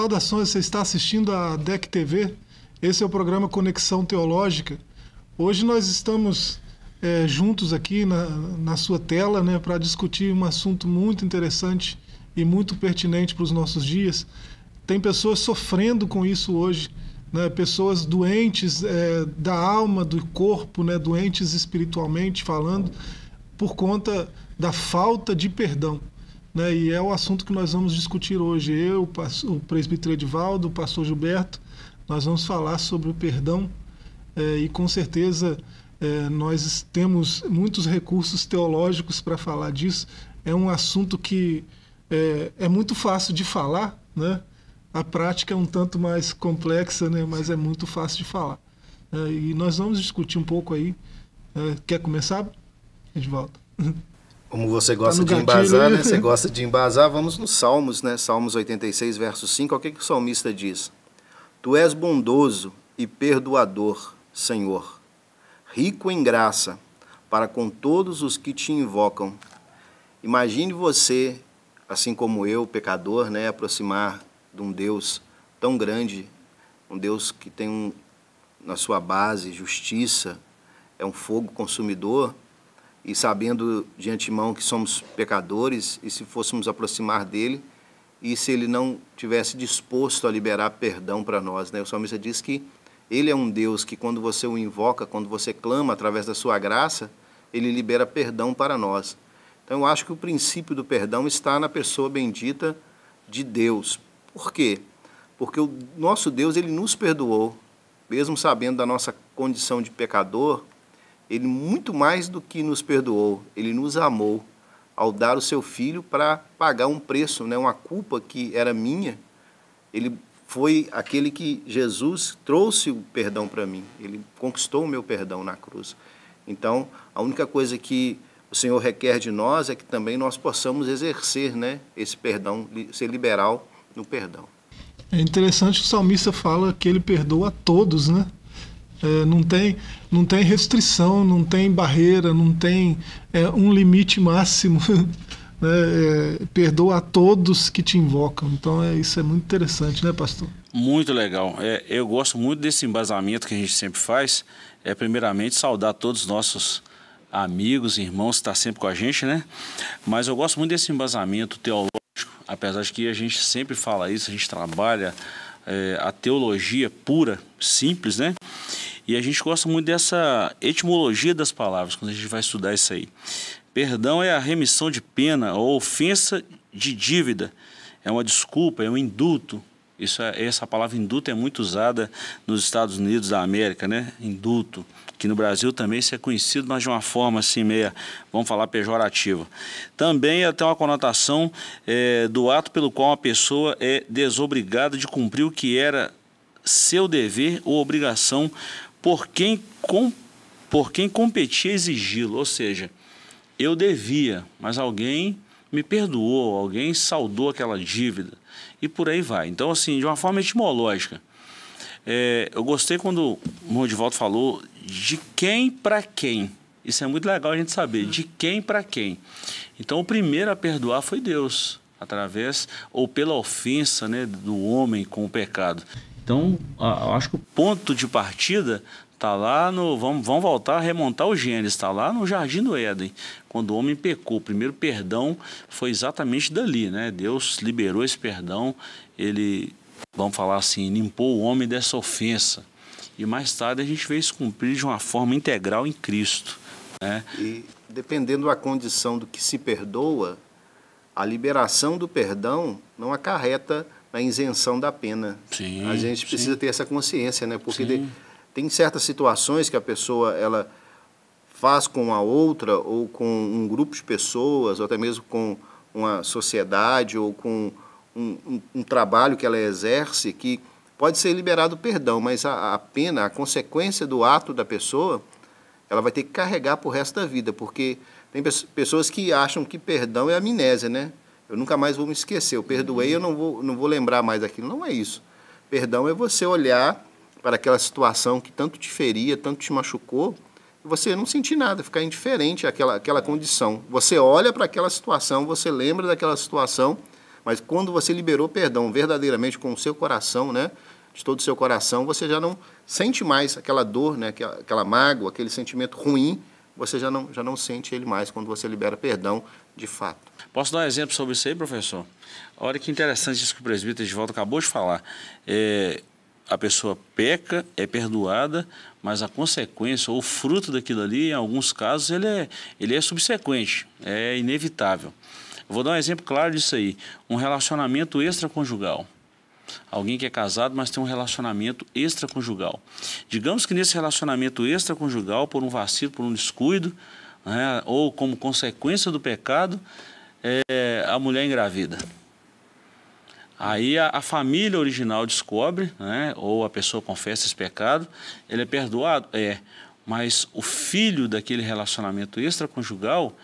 Saudações, você está assistindo a DEC TV. Esse é o programa Conexão Teológica. Hoje nós estamos é, juntos aqui na, na sua tela né, para discutir um assunto muito interessante e muito pertinente para os nossos dias. Tem pessoas sofrendo com isso hoje, né, pessoas doentes é, da alma, do corpo, né, doentes espiritualmente falando, por conta da falta de perdão. Né? E é o assunto que nós vamos discutir hoje. Eu, o presbítero Edivaldo, o pastor Gilberto, nós vamos falar sobre o perdão é, e com certeza é, nós temos muitos recursos teológicos para falar disso. É um assunto que é, é muito fácil de falar, né? A prática é um tanto mais complexa, né? Mas é muito fácil de falar. Né? e nós vamos discutir um pouco aí. É, quer começar, Edivaldo? Como você gosta tá de gatilho. embasar, né? né? Você gosta de embasar, vamos nos Salmos, né? Salmos 86, verso 5. O que, que o salmista diz? Tu és bondoso e perdoador, Senhor, rico em graça, para com todos os que te invocam. Imagine você, assim como eu, pecador, né? Aproximar de um Deus tão grande, um Deus que tem um, na sua base justiça, é um fogo consumidor e sabendo de antemão que somos pecadores e se fôssemos aproximar dele e se ele não tivesse disposto a liberar perdão para nós, né? O salmista diz que ele é um Deus que quando você o invoca, quando você clama através da sua graça, ele libera perdão para nós. Então eu acho que o princípio do perdão está na pessoa bendita de Deus. Por quê? Porque o nosso Deus ele nos perdoou, mesmo sabendo da nossa condição de pecador, ele, muito mais do que nos perdoou, ele nos amou ao dar o seu filho para pagar um preço, né? uma culpa que era minha. Ele foi aquele que Jesus trouxe o perdão para mim. Ele conquistou o meu perdão na cruz. Então, a única coisa que o Senhor requer de nós é que também nós possamos exercer né, esse perdão, ser liberal no perdão. É interessante que o salmista fala que ele perdoa a todos, né? É, não, tem, não tem restrição, não tem barreira, não tem é, um limite máximo. né? é, perdoa a todos que te invocam. Então, é, isso é muito interessante, né, pastor? Muito legal. É, eu gosto muito desse embasamento que a gente sempre faz. É, primeiramente, saudar todos os nossos amigos, irmãos que estão tá sempre com a gente, né? Mas eu gosto muito desse embasamento teológico, apesar de que a gente sempre fala isso, a gente trabalha a teologia pura, simples, né? E a gente gosta muito dessa etimologia das palavras quando a gente vai estudar isso aí. Perdão é a remissão de pena ou ofensa de dívida. É uma desculpa, é um indulto. Isso é, essa palavra indulto é muito usada nos Estados Unidos da América, né? Indulto. Que no Brasil também se é conhecido, mas de uma forma assim, meia, vamos falar, pejorativa. Também até uma conotação é, do ato pelo qual uma pessoa é desobrigada de cumprir o que era seu dever ou obrigação por quem, com, por quem competia exigi-lo. Ou seja, eu devia, mas alguém me perdoou, alguém saudou aquela dívida. E por aí vai. Então, assim, de uma forma etimológica, é, eu gostei quando o volta falou de quem para quem. Isso é muito legal a gente saber, de quem para quem. Então, o primeiro a perdoar foi Deus, através ou pela ofensa né, do homem com o pecado. Então, acho que o ponto de partida está lá no. Vamos, vamos voltar a remontar o Gênesis, está lá no Jardim do Éden, quando o homem pecou. O primeiro perdão foi exatamente dali, né? Deus liberou esse perdão, ele, vamos falar assim, limpou o homem dessa ofensa. E mais tarde a gente vê isso cumprir de uma forma integral em Cristo. Né? E dependendo da condição do que se perdoa, a liberação do perdão não acarreta na isenção da pena. Sim, a gente precisa sim. ter essa consciência, né? Porque de, tem certas situações que a pessoa ela faz com a outra ou com um grupo de pessoas ou até mesmo com uma sociedade ou com um, um, um trabalho que ela exerce que pode ser liberado perdão, mas a, a, pena, a consequência do ato da pessoa, ela vai ter que carregar para o resto da vida, porque tem pessoas que acham que perdão é amnésia, né? eu nunca mais vou me esquecer, eu perdoei, eu não vou, não vou lembrar mais daquilo. Não é isso. Perdão é você olhar para aquela situação que tanto te feria, tanto te machucou, e você não sentir nada, ficar indiferente àquela, àquela condição. Você olha para aquela situação, você lembra daquela situação, mas quando você liberou perdão verdadeiramente com o seu coração, né, de todo o seu coração, você já não sente mais aquela dor, né, aquela, aquela mágoa, aquele sentimento ruim, você já não, já não sente ele mais quando você libera perdão de fato. Posso dar um exemplo sobre isso aí, professor? Olha que interessante isso que o presbítero volta acabou de falar. É, a pessoa peca, é perdoada, mas a consequência ou o fruto daquilo ali, em alguns casos, ele é, ele é subsequente, é inevitável. Eu vou dar um exemplo claro disso aí. Um relacionamento extraconjugal. Alguém que é casado, mas tem um relacionamento extraconjugal. Digamos que nesse relacionamento extraconjugal, por um vacilo, por um descuido, né, ou como consequência do pecado, é, a mulher engravida. Aí a, a, família original descobre, né, ou a pessoa confessa esse pecado, ele é perdoado? É. Mas o filho daquele relacionamento extraconjugal,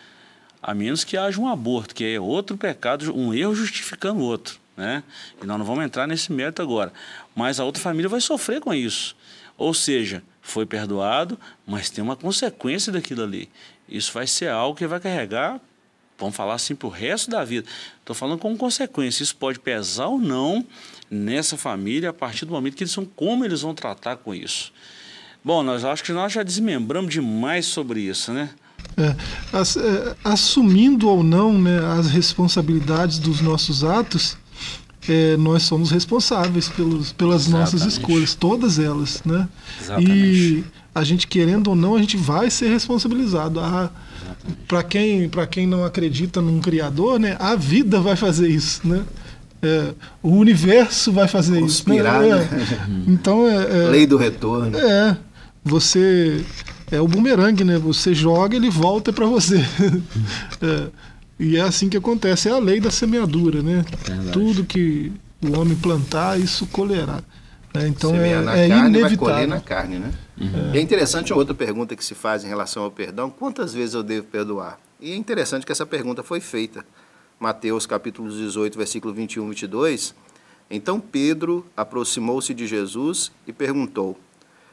a menos que haja um aborto, que é outro pecado, um erro justificando o outro. Né? E nós não vamos entrar nesse mérito agora. Mas a outra família vai sofrer com isso. Ou seja, foi perdoado, mas tem uma consequência daquilo ali. Isso vai ser algo que vai carregar, vamos falar assim, para o resto da vida. Estou falando como consequência. Isso pode pesar ou não nessa família a partir do momento que eles são como eles vão tratar com isso. Bom, nós acho que nós já desmembramos demais sobre isso, né? É, as, é, assumindo ou não né, as responsabilidades dos nossos atos, é, nós somos responsáveis pelos, pelas Exatamente. nossas escolhas, todas elas, né? Exatamente. E a gente querendo ou não, a gente vai ser responsabilizado. Para quem, quem não acredita num criador, né, a vida vai fazer isso, né? É, o universo vai fazer né? Conspirar, isso. Né? É. Então é, é, lei do retorno. É, você é o bumerangue, né? Você joga, ele volta para você. É, e é assim que acontece, é a lei da semeadura, né? Tudo que o homem plantar, isso colherá. Né? Então Semear é, na é carne, inevitável. Vai colher na carne, né? Uhum. É interessante outra pergunta que se faz em relação ao perdão: quantas vezes eu devo perdoar? E é interessante que essa pergunta foi feita. Mateus capítulo 18, versículo 21 e 22. Então Pedro aproximou-se de Jesus e perguntou: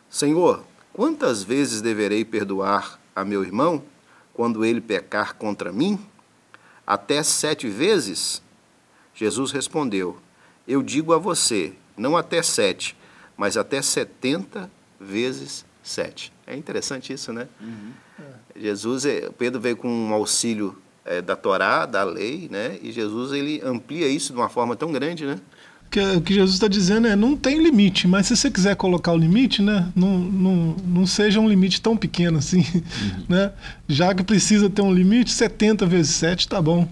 Senhor, quantas vezes deverei perdoar a meu irmão quando ele pecar contra mim? Até sete vezes? Jesus respondeu: Eu digo a você, não até sete, mas até setenta vezes sete. É interessante isso, né? Uhum. É. Jesus, é, Pedro veio com um auxílio é, da Torá, da lei, né? E Jesus ele amplia isso de uma forma tão grande, né? Que, o que Jesus está dizendo é não tem limite, mas se você quiser colocar o limite, né, não, não, não seja um limite tão pequeno assim, uhum. né? Já que precisa ter um limite, 70 vezes 7 tá bom.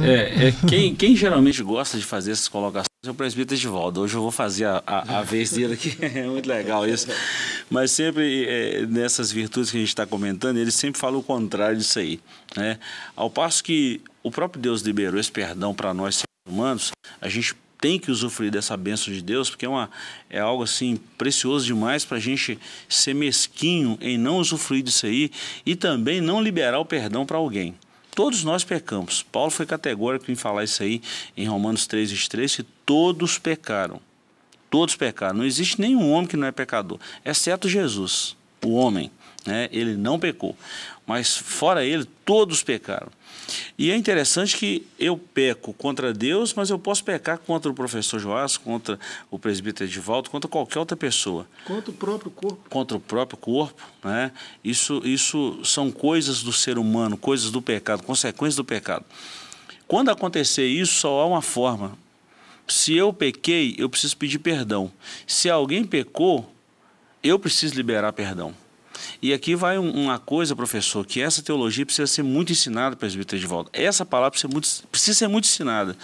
É, é, quem, quem geralmente gosta de fazer essas colocações é o presbítero volta. Hoje eu vou fazer a, a, a vez dele aqui, é muito legal isso. Mas sempre é, nessas virtudes que a gente está comentando, ele sempre fala o contrário disso aí. Né? Ao passo que o próprio Deus liberou esse perdão para nós seres humanos, a gente tem que usufruir dessa bênção de Deus, porque é, uma, é algo assim precioso demais para a gente ser mesquinho em não usufruir disso aí e também não liberar o perdão para alguém. Todos nós pecamos. Paulo foi categórico em falar isso aí em Romanos 3, 23, que todos pecaram. Todos pecaram. Não existe nenhum homem que não é pecador, exceto Jesus, o homem. Né? Ele não pecou. Mas fora ele, todos pecaram. E é interessante que eu peco contra Deus, mas eu posso pecar contra o professor Joás, contra o presbítero Edivaldo, contra qualquer outra pessoa. Contra o próprio corpo. Contra o próprio corpo, né? Isso, isso são coisas do ser humano, coisas do pecado, consequências do pecado. Quando acontecer isso, só há uma forma. Se eu pequei, eu preciso pedir perdão. Se alguém pecou, eu preciso liberar perdão. E aqui vai uma coisa, professor, que essa teologia precisa ser muito ensinada para presbítero de volta. Essa palavra precisa, muito, precisa ser muito ensinada.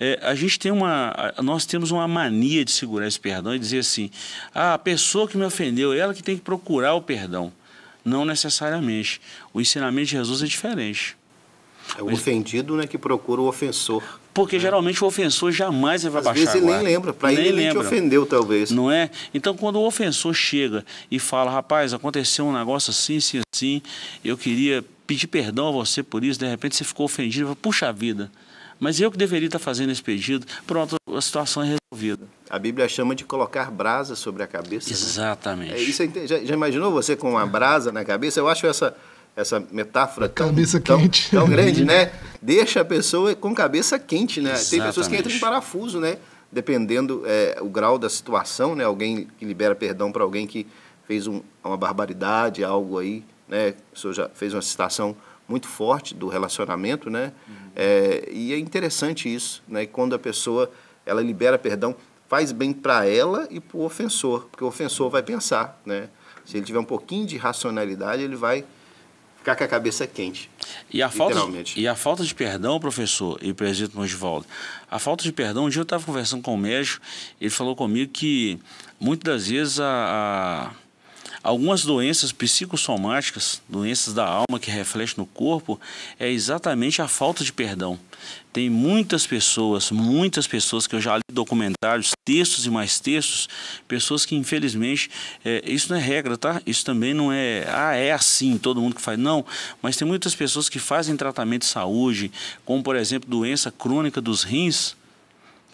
É, a gente tem uma, nós temos uma mania de segurar esse perdão e dizer assim, ah, a pessoa que me ofendeu, ela que tem que procurar o perdão. Não necessariamente. O ensinamento de Jesus é diferente. É o ofendido né, que procura o ofensor. Porque é. geralmente o ofensor jamais vai Às baixar vezes ele nem lembra, para ele nem te ofendeu talvez. Não é? Então quando o ofensor chega e fala, rapaz, aconteceu um negócio assim, assim, assim, eu queria pedir perdão a você por isso, de repente você ficou ofendido, falo, puxa vida, mas eu que deveria estar fazendo esse pedido, pronto, a situação é resolvida. A Bíblia chama de colocar brasa sobre a cabeça. Né? Exatamente. Né? É, isso é, já, já, imaginou você com uma brasa na cabeça? Eu acho essa essa metáfora tão, cabeça tão, quente. tão grande, né? Deixa a pessoa com cabeça quente, né? Exatamente. Tem pessoas que entram em parafuso, né? Dependendo é, o grau da situação, né? Alguém que libera perdão para alguém que fez um, uma barbaridade, algo aí, né? A pessoa já fez uma citação muito forte do relacionamento, né? Uhum. É, e é interessante isso, né? Quando a pessoa ela libera perdão, faz bem para ela e para o ofensor, porque o ofensor vai pensar, né? Se ele tiver um pouquinho de racionalidade, ele vai ficar com a cabeça quente. E a falta de, e a falta de perdão, professor e presidente Mongivaldo, a falta de perdão, um dia eu estava conversando com o médico, ele falou comigo que muitas das vezes a, a Algumas doenças psicossomáticas, doenças da alma que refletem no corpo, é exatamente a falta de perdão. Tem muitas pessoas, muitas pessoas que eu já li documentários, textos e mais textos, pessoas que infelizmente, é, isso não é regra, tá? Isso também não é, ah, é assim, todo mundo que faz. Não, mas tem muitas pessoas que fazem tratamento de saúde, como por exemplo doença crônica dos rins,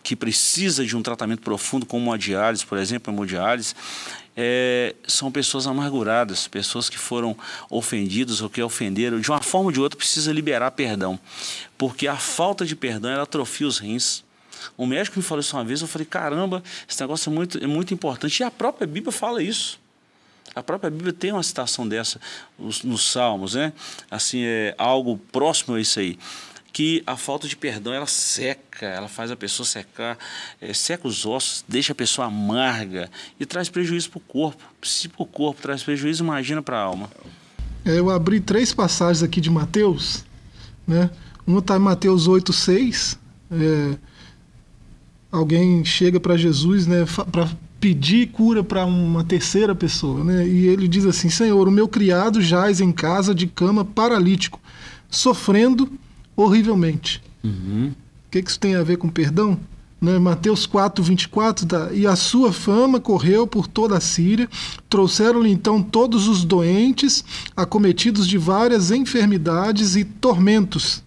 que precisa de um tratamento profundo, como a diálise, por exemplo, a hemodiálise, é, são pessoas amarguradas, pessoas que foram ofendidas ou que ofenderam. De uma forma ou de outra, precisa liberar perdão, porque a falta de perdão ela atrofia os rins. Um médico me falou isso uma vez, eu falei: caramba, esse negócio é muito, é muito importante. E a própria Bíblia fala isso. A própria Bíblia tem uma citação dessa nos, nos Salmos, né? Assim, é algo próximo a isso aí que a falta de perdão ela seca, ela faz a pessoa secar, é, seca os ossos, deixa a pessoa amarga e traz prejuízo para o corpo. Se para o corpo traz prejuízo, imagina para a alma. É, eu abri três passagens aqui de Mateus, né? Uma está em Mateus 8, 6. É, alguém chega para Jesus né, para pedir cura para uma terceira pessoa. Né? E ele diz assim: Senhor, o meu criado jaz em casa de cama paralítico, sofrendo horrivelmente. Uhum. O que, que isso tem a ver com perdão? Né? Mateus 4, 24, tá? e a sua fama correu por toda a Síria. Trouxeram-lhe então todos os doentes, acometidos de várias enfermidades e tormentos,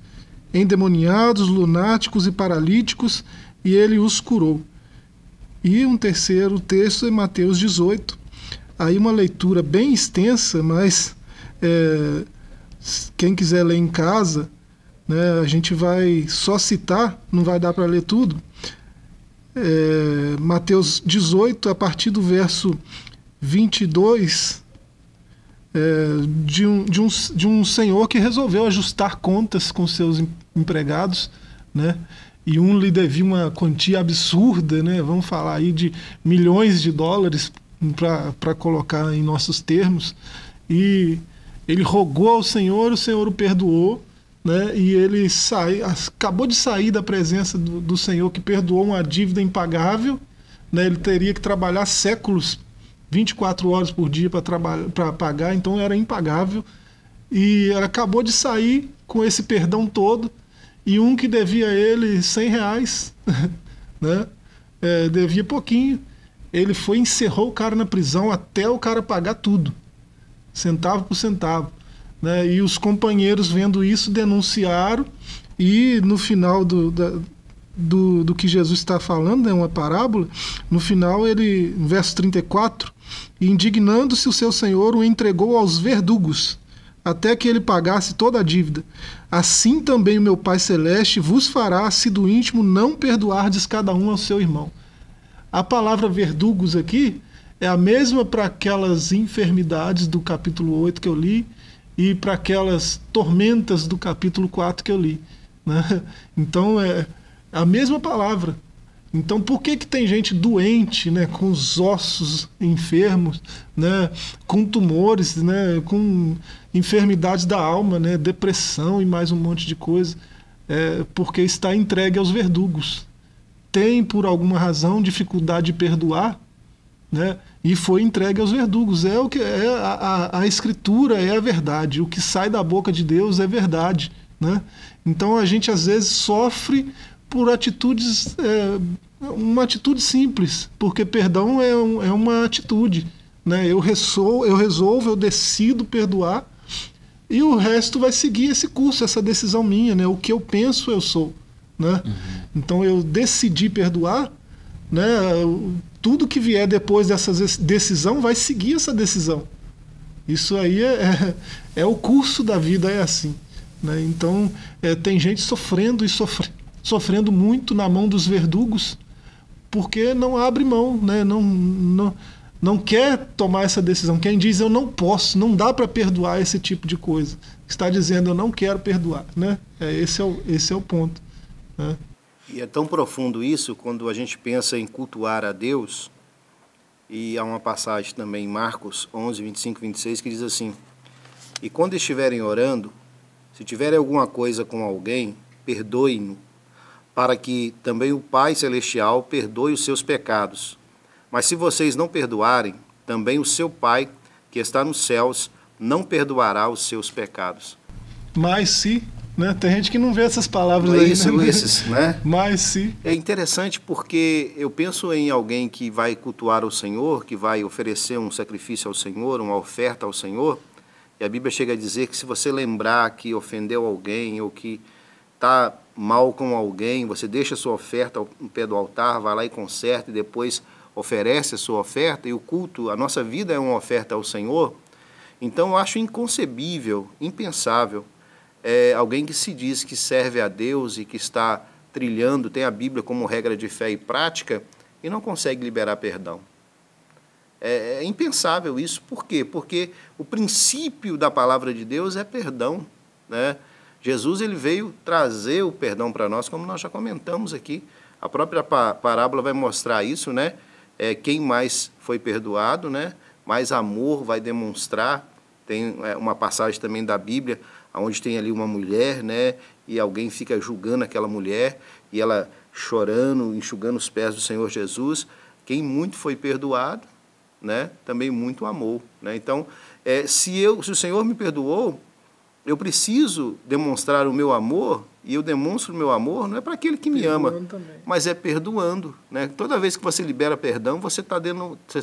endemoniados, lunáticos e paralíticos, e ele os curou. E um terceiro texto é Mateus 18. Aí uma leitura bem extensa, mas é, quem quiser ler em casa, né? A gente vai só citar, não vai dar para ler tudo. É, Mateus 18, a partir do verso 22, é, de, um, de, um, de um senhor que resolveu ajustar contas com seus empregados, né? e um lhe devia uma quantia absurda, né? vamos falar aí de milhões de dólares para colocar em nossos termos, e ele rogou ao Senhor, o Senhor o perdoou, né? e ele sai, acabou de sair da presença do, do Senhor que perdoou uma dívida impagável. Né? Ele teria que trabalhar séculos, 24 horas por dia para pagar, então era impagável. E acabou de sair com esse perdão todo e um que devia a ele 100 reais, né? É, devia pouquinho. Ele foi encerrou o cara na prisão até o cara pagar tudo, centavo por centavo. Né? E os companheiros vendo isso denunciaram e no final do, da, do, do que Jesus está falando, é né? uma parábola, no final ele, verso 34, indignando-se o seu senhor o entregou aos verdugos, até que ele pagasse toda a dívida. Assim também o meu Pai Celeste vos fará, se do íntimo não perdoardes cada um ao seu irmão. A palavra verdugos aqui é a mesma para aquelas enfermidades do capítulo 8 que eu li, e para aquelas tormentas do capítulo 4 que eu li. Né? Então é a mesma palavra. Então por que, que tem gente doente, né, com os ossos enfermos, né, com tumores, né, com enfermidades da alma, né, depressão e mais um monte de coisa? É porque está entregue aos verdugos. Tem por alguma razão dificuldade de perdoar né? e foi entregue aos verdugos. É o que é a, a, a, escritura é a verdade. O que sai da boca de Deus é verdade, né? Então a gente às vezes sofre por atitudes, é, uma atitude simples, porque perdão é, um, é uma atitude, né? Eu resolvo, eu resolvo, eu decido perdoar e o resto vai seguir esse curso, essa decisão minha, né? O que eu penso eu sou, né? Uhum. Então eu decidi perdoar né? Tudo que vier depois dessa decisão vai seguir essa decisão. Isso aí é, é, é o curso da vida, é assim. Né? Então, é, tem gente sofrendo e sofre, sofrendo muito na mão dos verdugos porque não abre mão, né? não, não, não quer tomar essa decisão. Quem diz eu não posso, não dá para perdoar esse tipo de coisa, está dizendo eu não quero perdoar. Né? É, esse, é o, esse é o ponto. Né? E é tão profundo isso quando a gente pensa em cultuar a Deus. E há uma passagem também em Marcos 11, 25 26 que diz assim: E quando estiverem orando, se tiverem alguma coisa com alguém, perdoe-no, para que também o Pai Celestial perdoe os seus pecados. Mas se vocês não perdoarem, também o seu Pai, que está nos céus, não perdoará os seus pecados. Mas se né? Tem gente que não vê essas palavras aí. Isso, né? né? Mas sim. É interessante porque eu penso em alguém que vai cultuar o Senhor, que vai oferecer um sacrifício ao Senhor, uma oferta ao Senhor. E a Bíblia chega a dizer que se você lembrar que ofendeu alguém ou que está mal com alguém, você deixa a sua oferta no pé do altar, vai lá e conserta e depois oferece a sua oferta. E o culto, a nossa vida é uma oferta ao Senhor. Então eu acho inconcebível, impensável é alguém que se diz que serve a Deus e que está trilhando, tem a Bíblia como regra de fé e prática, e não consegue liberar perdão. É, é impensável isso. Por quê? Porque o princípio da palavra de Deus é perdão. Né? Jesus ele veio trazer o perdão para nós, como nós já comentamos aqui. A própria parábola vai mostrar isso, né? É, quem mais foi perdoado, né? mais amor vai demonstrar. Tem é, uma passagem também da Bíblia onde tem ali uma mulher, né, e alguém fica julgando aquela mulher, e ela chorando, enxugando os pés do Senhor Jesus, quem muito foi perdoado, né, também muito amou, né? Então, é, se eu, se o Senhor me perdoou, eu preciso demonstrar o meu amor e eu demonstro o meu amor não é para aquele que me perdoando ama, também. mas é perdoando. Né? Toda vez que você libera perdão, você está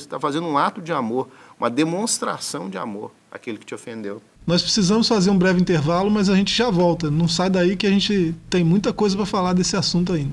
tá fazendo um ato de amor, uma demonstração de amor àquele que te ofendeu. Nós precisamos fazer um breve intervalo, mas a gente já volta. Não sai daí que a gente tem muita coisa para falar desse assunto ainda.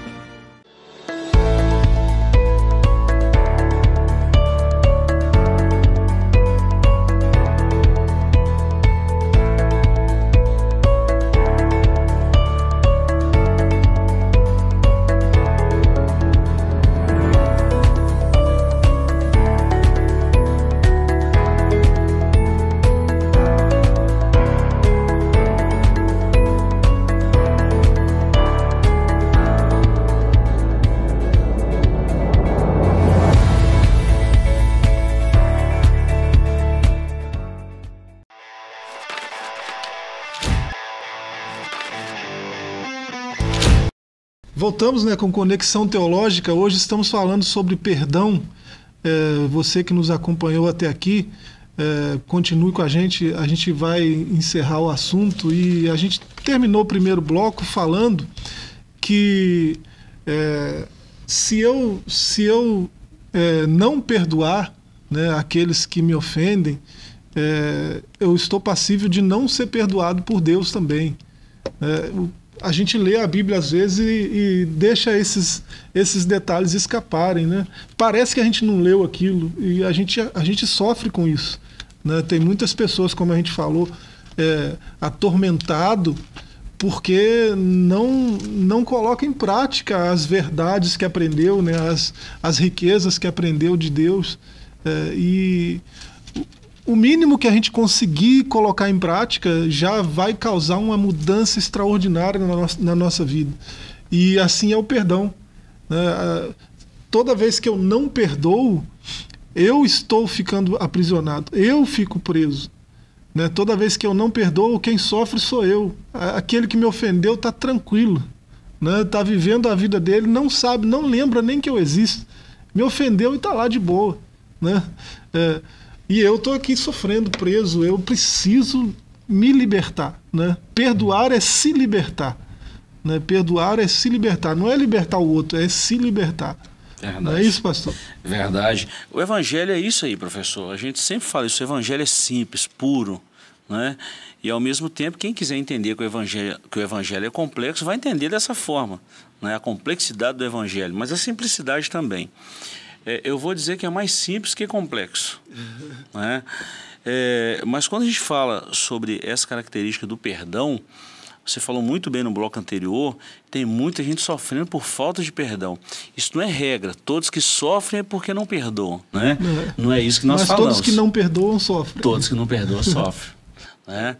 Voltamos né, com Conexão Teológica. Hoje estamos falando sobre perdão. É, você que nos acompanhou até aqui, é, continue com a gente. A gente vai encerrar o assunto. E a gente terminou o primeiro bloco falando que é, se eu, se eu é, não perdoar né, aqueles que me ofendem, é, eu estou passível de não ser perdoado por Deus também. É, a gente lê a Bíblia às vezes e, e, deixa esses, esses detalhes escaparem, né? Parece que a gente não leu aquilo e a gente, a gente sofre com isso. Né? Tem muitas pessoas, como a gente falou, é, atormentado porque não, não coloca em prática as verdades que aprendeu, né? as, as riquezas que aprendeu de Deus. É, e o mínimo que a gente conseguir colocar em prática já vai causar uma mudança extraordinária na nossa, na nossa vida. E assim é o perdão. Né? Toda vez que eu não perdoo, eu estou ficando aprisionado, eu fico preso. Né? Toda vez que eu não perdoo, quem sofre sou eu. Aquele que me ofendeu está tranquilo, está né? Tá vivendo a vida dele, não sabe, não lembra nem que eu existo. Me ofendeu e está lá de boa. Né? É, e eu tô aqui sofrendo, preso. Eu preciso me libertar, né? Perdoar é se libertar. Né? Perdoar é se libertar. Não é libertar o outro, é se libertar. Verdade. Não é isso, pastor? Verdade. O evangelho é isso aí, professor. A gente sempre fala isso. O evangelho é simples, puro. Né? E ao mesmo tempo, quem quiser entender que o evangelho, que o evangelho é complexo, vai entender dessa forma. Né? A complexidade do evangelho, mas a simplicidade também é, eu vou dizer que é mais simples que complexo. né? É, mas quando a gente fala sobre essa característica do perdão, você falou muito bem no bloco anterior, tem muita gente sofrendo por falta de perdão. Isso não é regra. Todos que sofrem é porque não perdoam, né? É. Não é isso que nós Mas falamos. todos que não perdoam sofrem. Todos que não perdoam sofrem. né?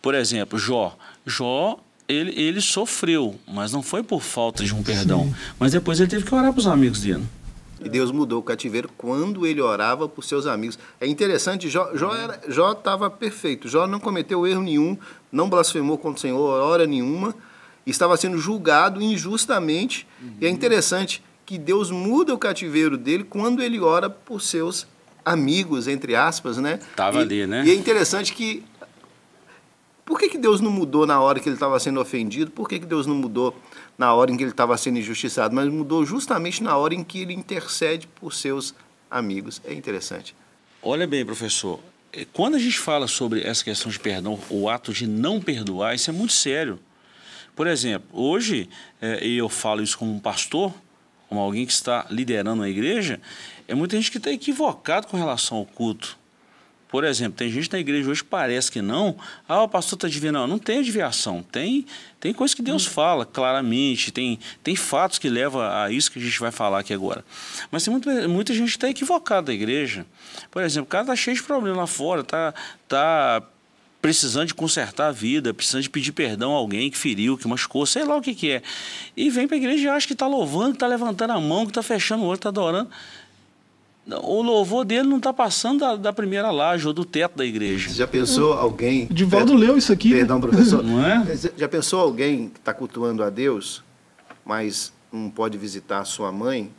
Por exemplo, Jó. Jó, ele, ele sofreu, mas não foi por falta de um perdão. Sim. Mas depois ele teve que orar para os amigos dele. E Deus mudou o cativeiro quando ele orava por seus amigos. É interessante, Jó uhum. estava perfeito. Jó não cometeu erro nenhum, não blasfemou contra o Senhor hora nenhuma. Estava sendo julgado injustamente. Uhum. E é uhum. interessante que Deus muda o cativeiro dele quando ele ora por seus amigos, entre aspas, né? Estava ali, né? E é interessante que. Por que, que Deus não mudou na hora que ele estava sendo ofendido? Por que, que Deus não mudou na hora em que ele estava sendo injustiçado, mas mudou justamente na hora em que ele intercede por seus amigos. É interessante. Olha bem, professor, eh, quando a gente fala sobre essa questão de perdão, o ato de não perdoar, isso é muito sério. Por exemplo, hoje, eh, e eu falo isso como um pastor, como alguém que está liderando a igreja, é muita gente que está equivocado com relação ao culto. Por exemplo, tem gente na igreja hoje que parece que não. Ah, o pastor está adivinhando. Não, não tem adivinhação. Tem, tem coisa que Deus hum. fala claramente, tem, tem fatos que levam a isso que a gente vai falar aqui agora. Mas tem muita, muita gente está equivocada da igreja. Por exemplo, o cara está cheio de problema lá fora, está tá precisando de consertar a vida, precisando de pedir perdão a alguém que feriu, que machucou, sei lá o que, que é. E vem para a igreja e acha que está louvando, que está levantando a mão, que está fechando o olho, está adorando o louvor dele não está passando da, da, primeira laje ou do teto da igreja. Você já pensou ah. alguém. De Divaldo leu isso aqui. Né? Perdão, né? professor. Não é? Já pensou alguém que está cultuando a Deus, mas não pode visitar a sua mãe?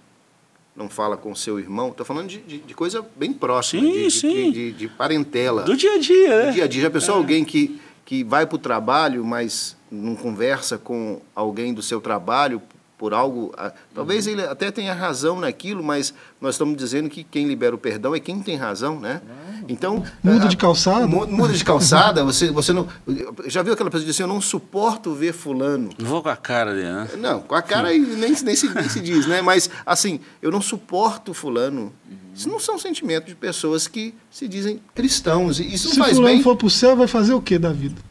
Não fala com seu irmão? Estou falando de, de, de, coisa bem próxima, sim, de, sim. De, de, parentela. Do dia a dia, né? Do dia a dia. Já pensou é. alguém que, que vai para o trabalho, mas não conversa com alguém do seu trabalho por algo. Talvez uhum. ele até tenha razão naquilo, mas nós estamos dizendo que quem libera o perdão é quem tem razão, né? Uhum. Então muda de calçada. Muda de calçada. você, você não já viu aquela pessoa que diz assim, eu não suporto ver fulano. Vou com a cara dele, né? Não, com a cara nem, nem, se, nem se diz, né? Mas assim, eu não suporto fulano. Uhum. Isso não são sentimentos de pessoas que se dizem cristãos. Isso se não faz fulano bem. for para o céu, vai fazer o que da vida?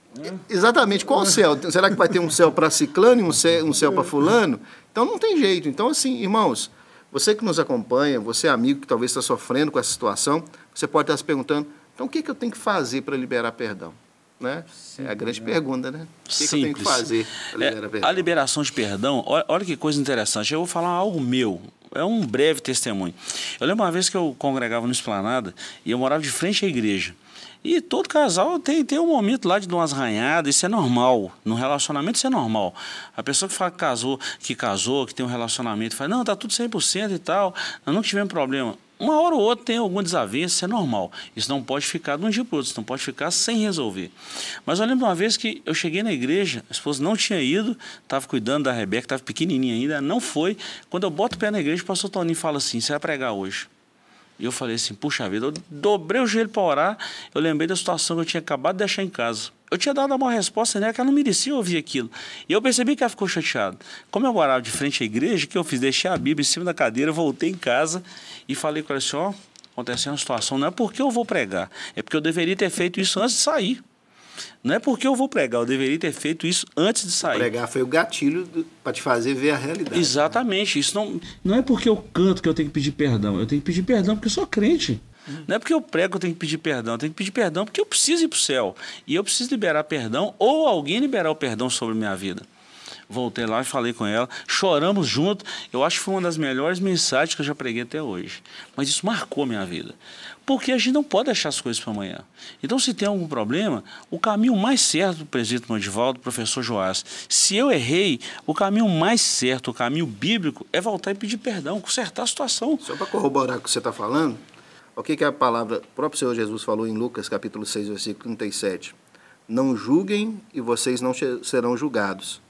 Exatamente. Qual o céu? Será que vai ter um céu para ciclano e um céu, um céu para fulano? Então não tem jeito. Então, assim, irmãos, você que nos acompanha, você amigo que talvez está sofrendo com essa situação, você pode estar se perguntando, então o que, é que eu tenho que fazer para liberar perdão? Né? Sim, é a grande pergunta, né? O que, que, eu tenho que fazer para é, liberar é, perdão? A liberação de perdão, olha que coisa interessante. Eu vou falar algo meu, é um breve testemunho. Eu lembro uma vez que eu congregava no Esplanada e eu morava de frente à igreja. E todo casal tem, tem um momento lá de umas arranhadas, isso é normal. No relacionamento isso é normal. A pessoa que fala que casou, que casou, que tem um relacionamento, fala, não, está tudo 100% e tal, nós não tivemos problema. Uma hora ou outra tem alguma desavença, isso é normal. Isso não pode ficar de um dia para outro, isso não pode ficar sem resolver. Mas eu lembro uma vez que eu cheguei na igreja, a esposa não tinha ido, estava cuidando da Rebeca, estava pequenininha ainda, não foi. Quando eu boto o pé na igreja, o pastor Toninho fala assim, você vai pregar hoje. E eu falei assim, puxa vida, eu dobrei o joelho para orar, eu lembrei da situação que eu tinha acabado de deixar em casa. Eu tinha dado uma resposta, né, que ela não merecia ouvir aquilo. E eu percebi que ela ficou chateada. Como eu morava de frente à igreja, o que eu fiz? Deixei a Bíblia em cima da cadeira, voltei em casa e falei com ela assim, ó, aconteceu uma situação, não é porque eu vou pregar, é porque eu deveria ter feito isso antes de sair. Não é porque eu vou pregar, eu deveria ter feito isso antes de sair. pregar foi o gatilho para te fazer ver a realidade. Né? Exatamente. Né? Isso não, não é porque eu canto que eu tenho que pedir perdão. Eu tenho que pedir perdão porque eu sou crente. Uhum. Não é porque eu prego que eu tenho que pedir perdão, eu tenho que pedir perdão porque eu preciso ir para o céu. E eu preciso liberar perdão ou alguém liberar o perdão sobre minha vida voltei lá e falei com ela, choramos junto. Eu acho que foi uma das melhores mensagens que eu já preguei até hoje. Mas isso marcou minha vida porque a gente não pode deixar as coisas para amanhã. Então, se tem algum problema, o caminho mais certo do presidente Mandivaldo, do professor Joás, se eu errei, o caminho mais certo, o caminho bíblico, é voltar e pedir perdão, consertar a situação. Só para corroborar o que você está falando, o que, que a palavra, o próprio Senhor Jesus falou em Lucas capítulo 6, versículo 37. Não julguem e vocês não serão julgados.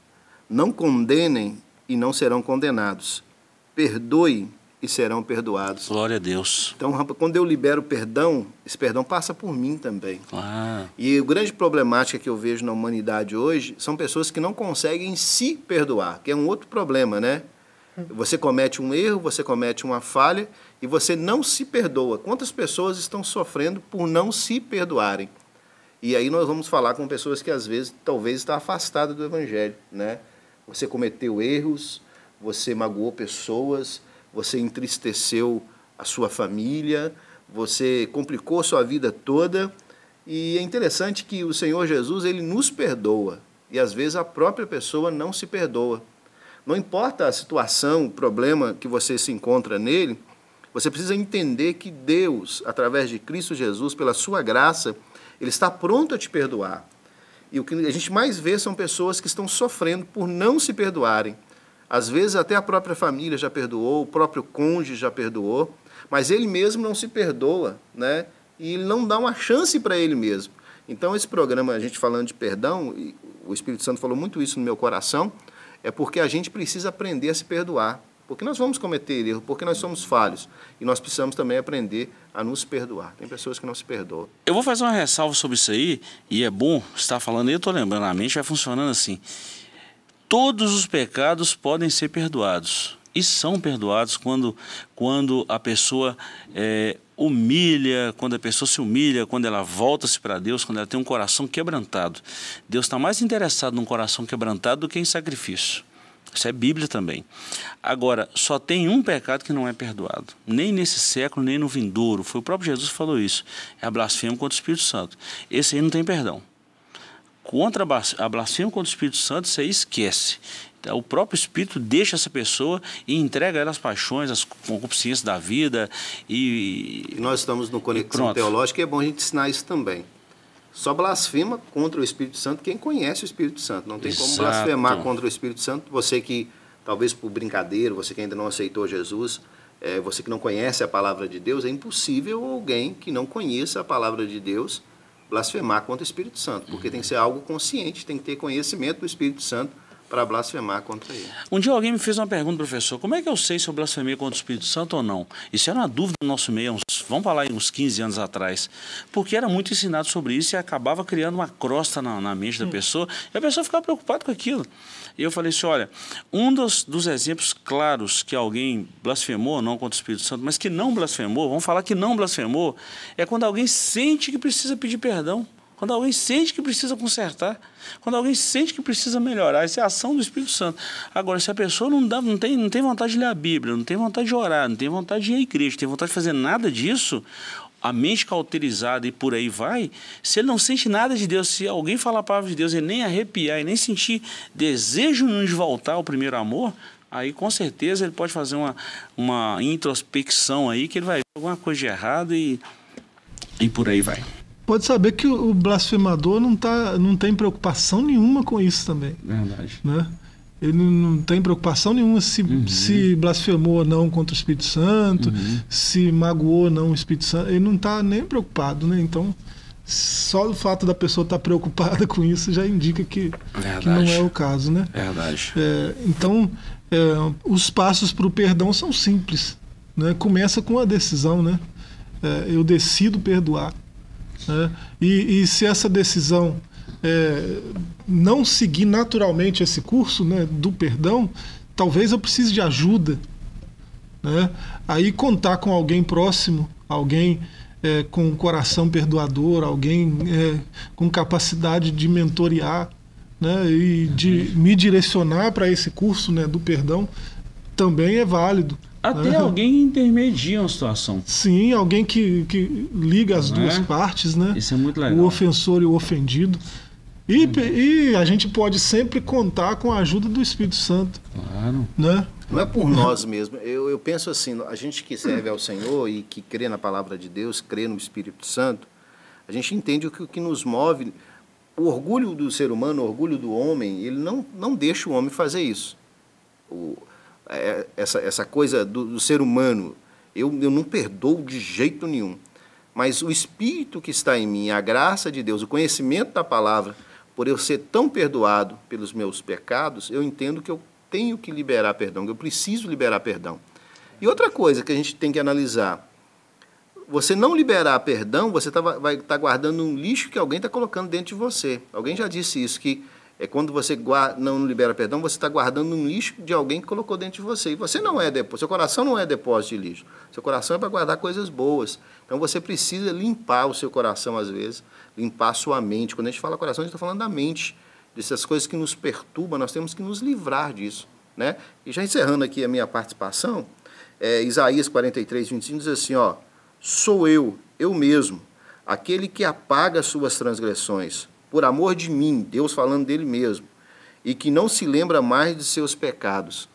Não condenem e não serão condenados. Perdoe e serão perdoados. Glória a Deus. Então, quando eu libero perdão, esse perdão passa por mim também. Ah. E a grande problemática que eu vejo na humanidade hoje são pessoas que não conseguem se perdoar, que é um outro problema, né? Você comete um erro, você comete uma falha e você não se perdoa. Quantas pessoas estão sofrendo por não se perdoarem? E aí nós vamos falar com pessoas que às vezes talvez está afastada do evangelho, né? Você cometeu erros, você magoou pessoas, você entristeceu a sua família, você complicou sua vida toda. E é interessante que o Senhor Jesus, ele nos perdoa. E às vezes a própria pessoa não se perdoa. Não importa a situação, o problema que você se encontra nele, você precisa entender que Deus, através de Cristo Jesus, pela sua graça, ele está pronto a te perdoar. E o que a gente mais vê são pessoas que estão sofrendo por não se perdoarem. Às vezes até a própria família já perdoou, o próprio cônjuge já perdoou, mas ele mesmo não se perdoa, né? E ele não dá uma chance para ele mesmo. Então esse programa, a gente falando de perdão, o Espírito Santo falou muito isso no meu coração, é porque a gente precisa aprender a se perdoar, porque nós vamos cometer erro, porque nós somos falhos e nós precisamos também aprender a nos perdoar. Tem pessoas que não se perdoam. Eu vou fazer uma ressalva sobre isso aí e é bom estar falando. Eu estou lembrando a mente vai funcionando assim todos os pecados podem ser perdoados e são perdoados quando, quando a pessoa é, humilha, quando a pessoa se humilha, quando ela volta-se para Deus, quando ela tem um coração quebrantado. Deus está mais interessado num coração quebrantado do que em sacrifício. Isso é Bíblia também. Agora, só tem um pecado que não é perdoado. Nem nesse século, nem no vindouro. Foi o próprio Jesus que falou isso. É a blasfêmia contra o Espírito Santo. Esse aí não tem perdão contra a blasfêmia contra o Espírito Santo, você esquece. Então, o próprio Espírito deixa essa pessoa e entrega ela as paixões, as concupiscências da vida. E, e nós estamos no Conexão Teológica e é bom a gente ensinar isso também. Só blasfema contra o Espírito Santo quem conhece o Espírito Santo. Não tem Exato. como blasfemar contra o Espírito Santo. Você que, talvez por brincadeira, você que ainda não aceitou Jesus, é, você que não conhece a palavra de Deus, é impossível alguém que não conheça a palavra de Deus blasfemar contra o Espírito Santo, porque uhum. tem que ser algo consciente, tem que ter conhecimento do Espírito Santo para blasfemar contra ele. Um dia alguém me fez uma pergunta, professor, como é que eu sei se eu blasfemei contra o Espírito Santo ou não? Isso era uma dúvida no nosso meio, uns, vamos falar uns 15 anos atrás, porque era muito ensinado sobre isso e acabava criando uma crosta na, na mente da hum. pessoa, e a pessoa ficava preocupada com aquilo. E eu falei assim: olha, um dos, dos exemplos claros que alguém blasfemou, não contra o Espírito Santo, mas que não blasfemou, vamos falar que não blasfemou, é quando alguém sente que precisa pedir perdão. Quando alguém sente que precisa consertar, quando alguém sente que precisa melhorar, essa é a ação do Espírito Santo. Agora, se a pessoa não, dá, não, tem, não tem vontade de ler a Bíblia, não tem vontade de orar, não tem vontade de ir à igreja, não tem vontade de fazer nada disso, a mente cauterizada e por aí vai, se ele não sente nada de Deus, se alguém falar a palavra de Deus e nem arrepiar e nem sentir desejo nenhum de voltar ao primeiro amor, aí com certeza ele pode fazer uma, uma introspecção aí que ele vai ver alguma coisa de errado e, e por aí vai. Pode saber que o blasfemador não, tá, não tem preocupação nenhuma com isso também. Verdade. Né? ele não tem preocupação nenhuma se, uhum. se blasfemou ou não contra o Espírito Santo, uhum. se magoou ou não o Espírito Santo. Ele não está nem preocupado, né? Então, só o fato da pessoa estar tá preocupada com isso já indica que, que não é o caso, né? Verdade. É, então, é, os passos para o perdão são simples. Né? Começa com a decisão, né? É, eu decido perdoar. Né? E, e se essa decisão é, não seguir naturalmente esse curso né, do perdão, talvez eu precise de ajuda. Né? Aí contar com alguém próximo, alguém é, com um coração perdoador, alguém é, com capacidade de mentorear né, e de me direcionar para esse curso né, do perdão também é válido até uhum. alguém intermedia uma situação. Sim, alguém que, que liga as Não duas é? partes, né? Isso é muito legal. O ofensor e o ofendido. E, uhum. e a gente pode sempre contar com a ajuda do Espírito Santo. Claro. Né? Não é por nós mesmo. Eu, eu penso assim: a gente que serve ao Senhor e que crê na palavra de Deus, crê no Espírito Santo, a gente entende o que, o que nos move. O orgulho do ser humano, o orgulho do homem, ele não, não deixa o homem fazer isso. O, é, essa, essa coisa do, do ser humano. Eu, eu não perdoo de jeito nenhum. Mas o Espírito que está em mim, a graça de Deus, o conhecimento da palavra, por eu ser tão perdoado pelos meus pecados, eu entendo que eu tenho que liberar perdão, que eu preciso liberar perdão. E outra coisa que a gente tem que analisar: você não liberar perdão, você tá, vai estar tá guardando um lixo que alguém está colocando dentro de você. Alguém já disse isso, que é quando você guarda, não libera perdão, você está guardando um lixo de alguém que colocou dentro de você. E você não é depósito, seu coração não é depósito de lixo. Seu coração é para guardar coisas boas. Então você precisa limpar o seu coração às vezes, limpar a sua mente. Quando a gente fala coração, a gente está falando da mente, dessas coisas que nos perturbam, nós temos que nos livrar disso. Né? E já encerrando aqui a minha participação, é, Isaías 43, 25 diz assim: ó, sou eu, eu mesmo, aquele que apaga suas transgressões por amor de mim, Deus falando dele mesmo, e que não se lembra mais de seus pecados.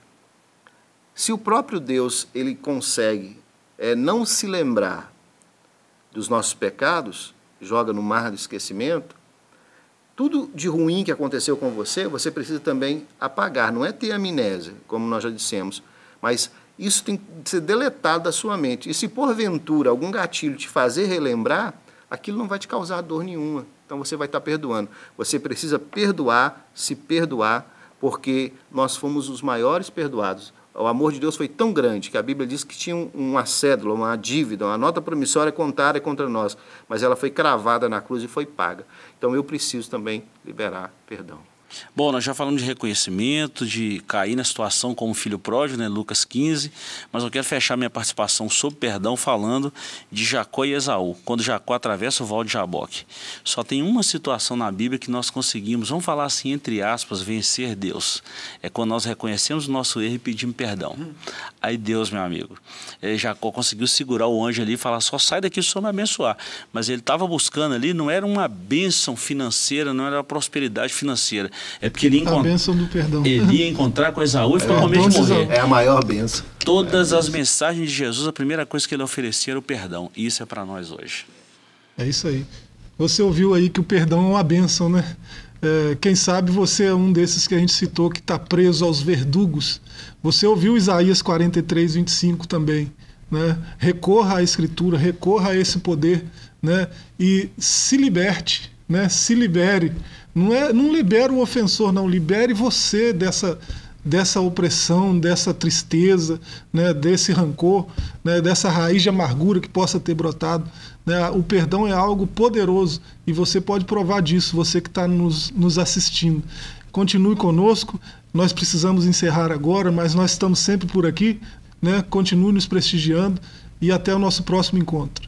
Se o próprio Deus ele consegue é, não se lembrar dos nossos pecados, joga no mar do esquecimento, tudo de ruim que aconteceu com você, você precisa também apagar. Não é ter amnésia, como nós já dissemos, mas isso tem que ser deletado da sua mente. E se porventura algum gatilho te fazer relembrar, aquilo não vai te causar dor nenhuma. Então você vai estar perdoando. Você precisa perdoar, se perdoar, porque nós fomos os maiores perdoados. O amor de Deus foi tão grande que a Bíblia diz que tinha uma cédula, uma dívida, uma nota promissória contada contra nós, mas ela foi cravada na cruz e foi paga. Então eu preciso também liberar perdão. Bom, nós já falamos de reconhecimento, de cair na situação como filho pródigo, né, Lucas 15, mas eu quero fechar minha participação sobre perdão falando de Jacó e Esaú, quando Jacó atravessa o val de Jaboque. Só tem uma situação na Bíblia que nós conseguimos, vamos falar assim, entre aspas, vencer Deus. É quando nós reconhecemos o nosso erro e pedimos perdão. Aí Deus, meu amigo, eh, Jacó conseguiu segurar o anjo ali e falar, só sai daqui, só me abençoar. Mas ele estava buscando ali, não era uma bênção financeira, não era uma prosperidade financeira, é porque ele do perdão. Ele ia encontrar com Esaú e ficou é, com medo de morrer. É a maior bênção. Todas é. as mensagens de Jesus, a primeira coisa que ele oferecia era o perdão. E isso é para nós hoje. É isso aí. Você ouviu aí que o perdão é uma bênção, né? É, quem sabe você é um desses que a gente citou que está preso aos verdugos. Você ouviu Isaías 43, 25 também. Né? Recorra à Escritura, recorra a esse poder né? e se liberte né? Se libere. Não, é, não libera o ofensor, não. Libere você dessa, dessa opressão, dessa tristeza, né? desse rancor, né? dessa raiz de amargura que possa ter brotado. Né? O perdão é algo poderoso e você pode provar disso, você que está nos, nos assistindo. Continue conosco. Nós precisamos encerrar agora, mas nós estamos sempre por aqui. Né? Continue nos prestigiando e até o nosso próximo encontro.